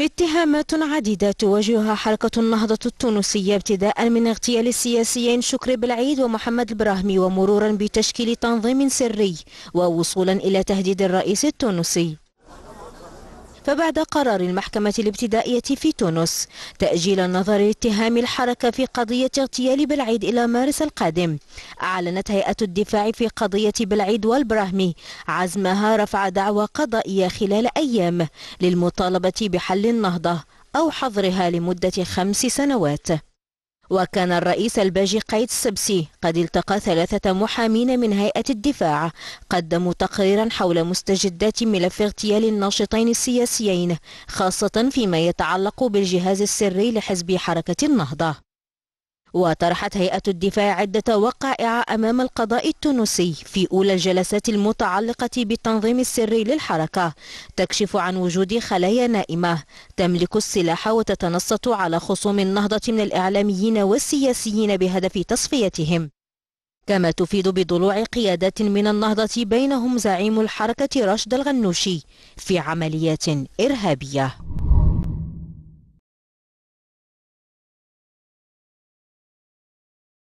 اتهامات عديدة تواجهها حركة النهضة التونسية ابتداء من اغتيال السياسيين شكري بالعيد ومحمد البراهمي ومرورا بتشكيل تنظيم سري ووصولا إلى تهديد الرئيس التونسي فبعد قرار المحكمة الابتدائية في تونس تأجيل النظر لاتهام الحركة في قضية اغتيال بلعيد إلى مارس القادم أعلنت هيئة الدفاع في قضية بلعيد والبراهمي عزمها رفع دعوى قضائية خلال أيام للمطالبة بحل النهضة أو حظرها لمدة خمس سنوات وكان الرئيس الباجي قيد السبسي قد التقى ثلاثة محامين من هيئة الدفاع قدموا تقريرا حول مستجدات ملف اغتيال الناشطين السياسيين خاصة فيما يتعلق بالجهاز السري لحزب حركة النهضة وطرحت هيئة الدفاع عدة وقائع أمام القضاء التونسي في أولى الجلسات المتعلقة بالتنظيم السري للحركة تكشف عن وجود خلايا نائمة تملك السلاح وتتنصت على خصوم النهضة من الإعلاميين والسياسيين بهدف تصفيتهم كما تفيد بضلوع قيادات من النهضة بينهم زعيم الحركة راشد الغنوشي في عمليات إرهابية